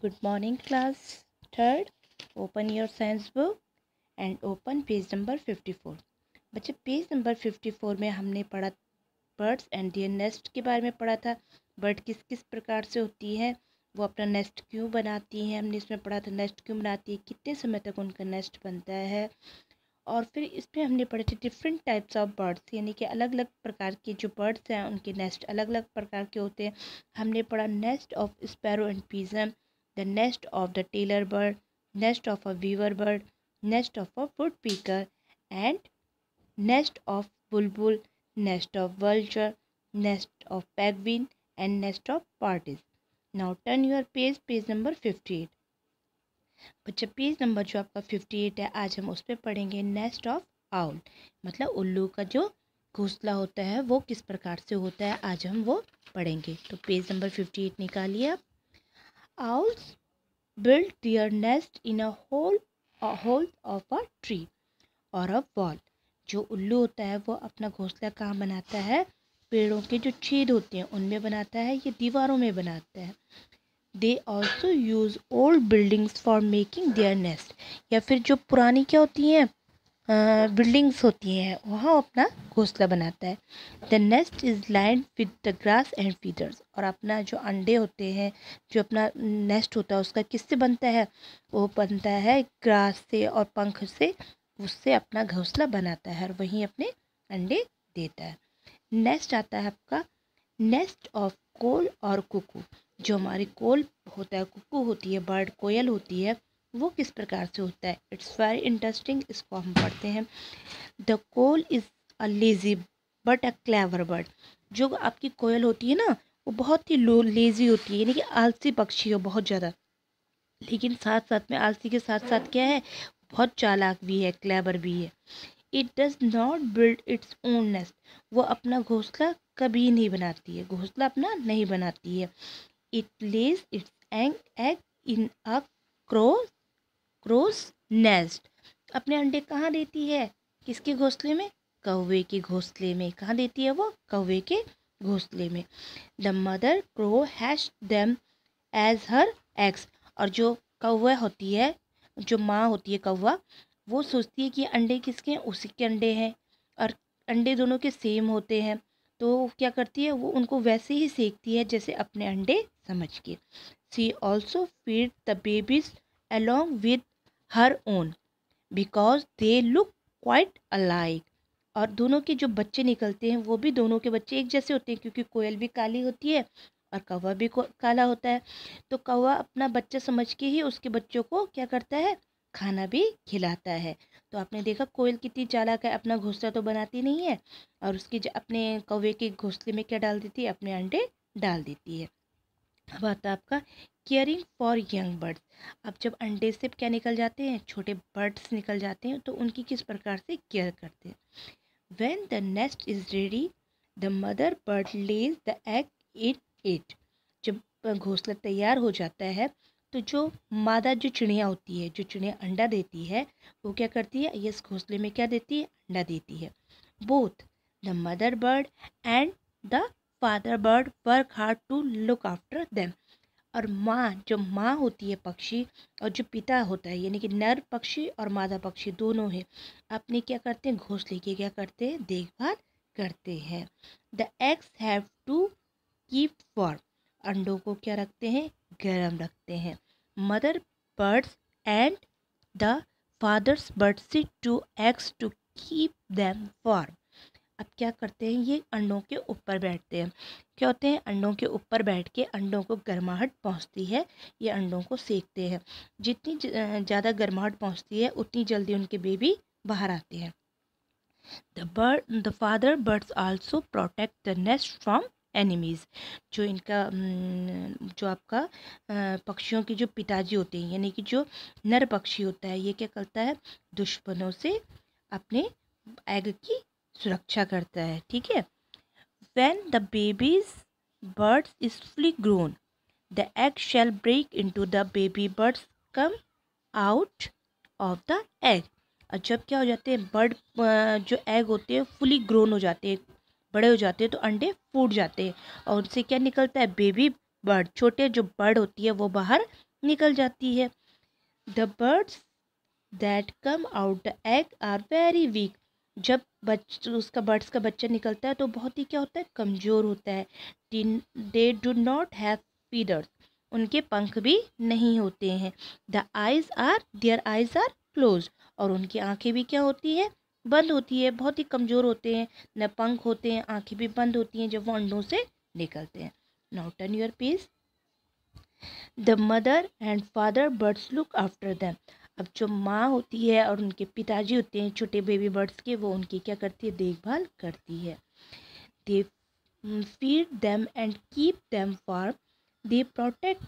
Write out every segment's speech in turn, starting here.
Good morning class third open your science book and open page number fifty four बच्चे page number fifty four में हमने पढ़ा birds and dear nest के बारे में पढ़ा था बर्ड किस किस प्रकार से होती है वो अपना नेस्ट क्यों बनाती हैं हमने इसमें पढ़ा था नेस्ट क्यों बनाती है कितने समय तक उनका नेस्ट बनता है और फिर इसमें हमने पढ़े थे डिफरेंट टाइप्स ऑफ बर्ड्स यानी कि अलग अलग प्रकार के जो बर्ड्स हैं उनके नेस्ट अलग अलग प्रकार के होते हैं हमने पढ़ा nest of sparrow and pigeon the nest of the tailor bird, nest of a weaver bird, nest of a woodpecker, and nest of bulbul, nest of vulture, nest of penguin, and nest of parties. Now turn your page, page number 58. बच्चा page number जो आपका 58 है आज हम उस पर पढ़ेंगे nest of owl मतलब उल्लू का जो घोंसला होता है वो किस प्रकार से होता है आज हम वो पढ़ेंगे तो पेज नंबर 58 निकालिए आप Owls build their nest in a hole a hole of a tree और अ वॉल जो उल्लू होता है वो अपना घोंसला कहाँ बनाता है पेड़ों के जो छेद होते हैं उनमें बनाता है या दीवारों में बनाता है they also use old buildings for making their nest या फिर जो पुरानी क्या होती हैं बिल्डिंग्स होती हैं वहाँ अपना घोंसला बनाता है the nest is lined with the grass and feathers और अपना जो अंडे होते हैं जो अपना नेस्ट होता है उसका किससे बनता है वो बनता है ग्रास से और पंख से उससे अपना घोंसला बनाता है और वहीं अपने अंडे देता है नेस्ट आता है आपका नेस्ट ऑफ कोल और कुकू जो हमारी कोल होता है कुकू होती है बर्ड कोयल होती है वो किस प्रकार से होता है इट्स वेरी इंटरेस्टिंग इसको हम पढ़ते हैं the koel is a lazy but a clever bird जो आपकी कोयल होती है ना वो बहुत ही लो लेज़ी होती है यानी कि आलसी पक्षी हो बहुत ज़्यादा लेकिन साथ साथ में आलसी के साथ साथ क्या है बहुत चालाक भी है क्लेवर भी है it does not build its own nest वो अपना घोंसला कभी नहीं बनाती है घोंसला अपना नहीं बनाती है इट लेज इट्स एंग egg in a crow crow's nest अपने अंडे कहाँ देती है किसके घोंसले में कौवे के घोंसले में कहाँ देती है वो कौवे के घोंसले में the mother crow hatches them as her eggs और जो कौवा होती है जो माँ होती है कौवा वो सोचती है कि अंडे किसके हैं उसी के अंडे हैं और अंडे दोनों के सेम होते हैं तो क्या करती है वो उनको वैसे ही सेकती है जैसे अपने अंडे समझ के she also feed the babies along with her own because they look quite alike और दोनों के जो बच्चे निकलते हैं वो भी दोनों के बच्चे एक जैसे होते हैं क्योंकि कोयल भी काली होती है और कौवा भी काला होता है तो कौवा अपना बच्चा समझ के ही उसके बच्चों को क्या करता है खाना भी खिलाता है तो आपने देखा कोयल कितनी चालाक है अपना घोंसला तो बनाती नहीं है और उसकी अपने कौवे के घोंसले में क्या डाल देती है अपने अंडे डाल देती है अब आता है आपका केयरिंग फॉर यंग बर्ड्स अब जब अंडे से क्या निकल जाते हैं छोटे बर्ड्स निकल जाते हैं तो उनकी किस प्रकार से केयर करते हैं when the nest is ready the mother bird lays the egg it it जब घोंसला तैयार हो जाता है तो जो मादा जो चिड़िया होती है जो चिड़िया अंडा देती है वो क्या करती है इस घोंसले में क्या देती है अंडा देती है both the mother bird and the father bird work hard to look after them और माँ जो माँ होती है पक्षी और जो पिता होता है यानी कि नर पक्षी और मादा पक्षी दोनों है अपने क्या करते हैं घोंसले के क्या करते हैं देखभाल करते हैं the eggs have to keep फॉर अंडों को क्या रखते हैं गर्म रखते हैं mother birds and the fathers bird to eggs to keep them warm अब क्या करते हैं ये अंडों के ऊपर बैठते हैं क्या होते हैं अंडों के ऊपर बैठ के अंडों को गर्माहट पहुंचती है ये अंडों को सेकते हैं जितनी ज़्यादा गर्माहट पहुंचती है उतनी जल्दी उनके बेबी बाहर आते हैं the bird the father birds also protect the nest from enemies जो इनका जो आपका पक्षियों की जो पिताजी होते हैं यानी कि जो नर पक्षी होता है ये क्या करता है दुश्मनों से अपने एग की सुरक्षा करता है ठीक है when the babies birds is fully grown the egg shell break into the baby birds come out of the egg और जब क्या हो जाते हैं बर्ड जो एग होते हैं फुली ग्रोन हो जाते हैं बड़े हो जाते हैं तो अंडे फूट जाते हैं और उनसे क्या निकलता है बेबी बर्ड छोटे जो बर्ड होती है वो बाहर निकल जाती है the birds that come out the egg are very weak जब बच उसका बर्ड्स का बच्चा निकलता है तो बहुत ही क्या होता है कमज़ोर होता है they do not have feathers उनके पंख भी नहीं होते हैं the eyes are their eyes are close और उनकी आंखें भी क्या होती है बंद होती है बहुत ही कमज़ोर होते हैं न पंख होते हैं आंखें भी बंद होती हैं जब वो अंडों से निकलते हैं now turn your piece the mother and father birds look after them अब जो माँ होती है और उनके पिताजी होते हैं छोटे बेबी बर्ड्स के वो उनकी क्या करती है देखभाल करती है they feed them and keep them for they protect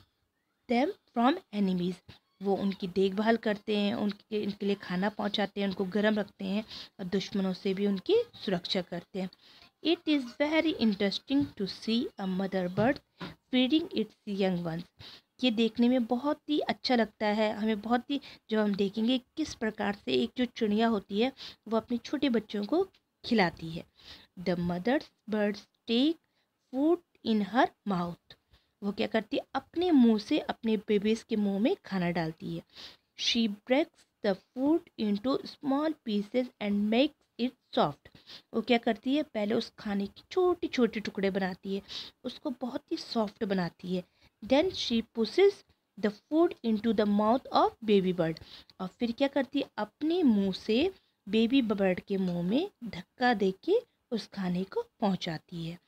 them from enemies वो उनकी देखभाल करते हैं उनके इनके लिए खाना पहुंचाते हैं उनको गर्म रखते हैं और दुश्मनों से भी उनकी सुरक्षा करते हैं it is very interesting to see a mother bird feeding its young ones ये देखने में बहुत ही अच्छा लगता है हमें बहुत ही जब हम देखेंगे किस प्रकार से एक जो चिड़िया होती है वो अपने छोटे बच्चों को खिलाती है the mothers birds take food in her mouth वो क्या करती है अपने मुंह से अपने बेबीज़ के मुंह में खाना डालती है she breaks the food to small pieces and makes it soft वो क्या करती है पहले उस खाने की छोटी छोटे टुकड़े बनाती है उसको बहुत ही सॉफ्ट बनाती है then she pushes the food into the mouth of baby bird और फिर क्या करती है अपने मुंह से बेबी बर्ड के मुंह में धक्का दे के उस खाने को पहुंचाती है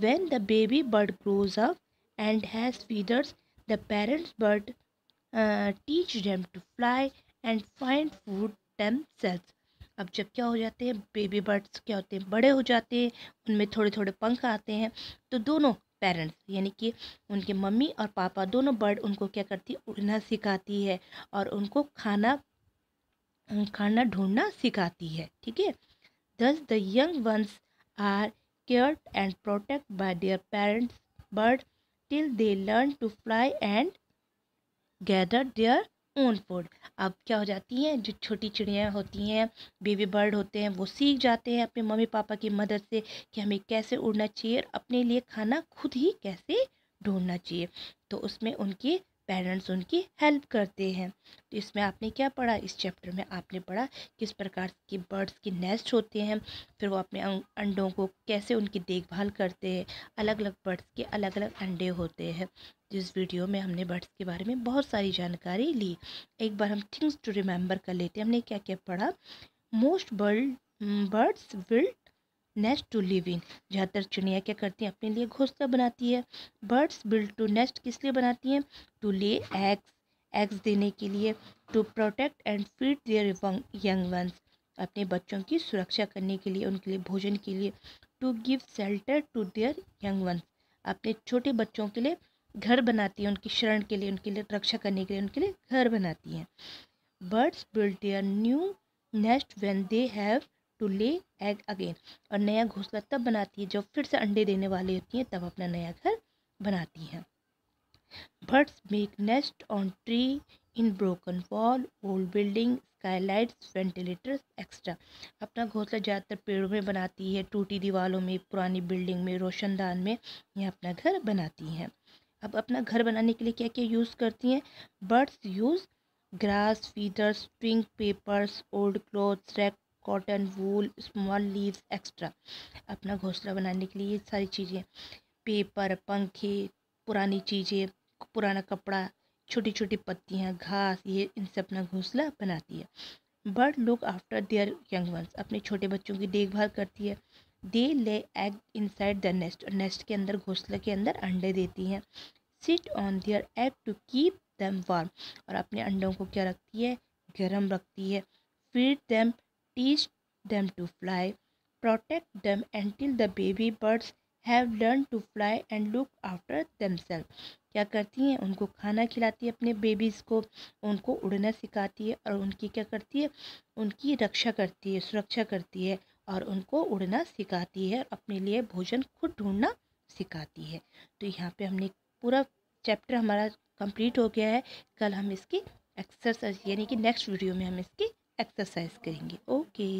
when the baby bird grows up and has feathers the parents bird teach them to fly and find food themselves अब जब क्या हो जाते हैं बेबी बर्ड्स क्या होते हैं बड़े हो जाते हैं उनमें थोड़े थोड़े पंख आते हैं तो दोनों पेरेंट्स यानी कि उनके मम्मी और पापा दोनों बर्ड उनको क्या करती उड़ना सिखाती है और उनको खाना खाना ढूंढना सिखाती है ठीक है thus the young ones are care and protect by their parents bird till they learn to fly and gather their own food अब क्या हो जाती हैं जो छोटी चिड़ियाँ होती हैं बेबी बर्ड होते हैं वो सीख जाते हैं अपने मम्मी पापा की मदद से कि हमें कैसे उड़ना चाहिए और अपने लिए खाना खुद ही कैसे ढूंढना चाहिए तो उसमें उनकी पेरेंट्स उनकी हेल्प करते हैं तो इसमें आपने क्या पढ़ा इस चैप्टर में आपने पढ़ा किस प्रकार की बर्ड्स की नेस्ट होते हैं फिर वो अपने अंडों को कैसे उनकी देखभाल करते हैं अलग अलग बर्ड्स के अलग अलग अंडे होते हैं जिस वीडियो में हमने बर्ड्स के बारे में बहुत सारी जानकारी ली एक बार हम थिंग्स टू रिमेंबर कर लेते हैं हमने क्या क्या पढ़ा most bird birds will nest to live in ज़्यादातर चिड़िया क्या करती हैं अपने लिए घोंसला बनाती है बर्ड्स बिल्ड टू नेस्ट किस लिए बनाती हैं टू ले एग्स एग्स देने के लिए to protect and feed their young ones अपने बच्चों की सुरक्षा करने के लिए उनके लिए भोजन के लिए to give shelter to their young ones अपने छोटे बच्चों के लिए घर बनाती हैं उनकी शरण के लिए उनके लिए रक्षा करने के लिए उनके लिए घर बनाती हैं birds build their new nest when they have to lay egg again और नया घोंसला तब बनाती है जब फिर से अंडे देने वाली होती हैं तब अपना नया घर बनाती हैं birds make nest on tree in broken wall old building skylights ventilators extra अपना घोंसला ज़्यादातर पेड़ों में बनाती है टूटी दीवारों में पुरानी बिल्डिंग में रोशनदान में यह अपना घर बनाती हैं अब अपना घर बनाने के लिए क्या क्या यूज़ करती हैं बर्ड्स यूज़ ग्रास फीडर्स ट्विंक papers old clothes rags cotton wool small leaves extra अपना घोंसला बनाने के लिए ये सारी चीज़ें पेपर पंखे पुरानी चीज़ें पुराना कपड़ा छोटी छोटी पत्तियाँ घास ये इनसे अपना घोंसला बनाती है bird look after their young ones अपने छोटे बच्चों की देखभाल करती है they lay egg inside the nest और नेस्ट के अंदर घोंसले के अंदर अंडे देती हैं sit on their egg to keep them warm और अपने अंडों को क्या रखती है गर्म रखती है feed them teach them to fly, protect them until the baby birds have learn to fly and look after themselves क्या करती हैं उनको खाना खिलाती है अपने बेबीज़ को उनको उड़ना सिखाती है और उनकी क्या करती है उनकी रक्षा करती है सुरक्षा करती है और उनको उड़ना सिखाती है और अपने लिए भोजन खुद ढूंढना सिखाती है तो यहाँ पे हमने पूरा चैप्टर हमारा कंप्लीट हो गया है कल हम इसकी एक्सरसाइज यानी कि नेक्स्ट वीडियो में हम इसकी एक्सरसाइज करेंगे ओके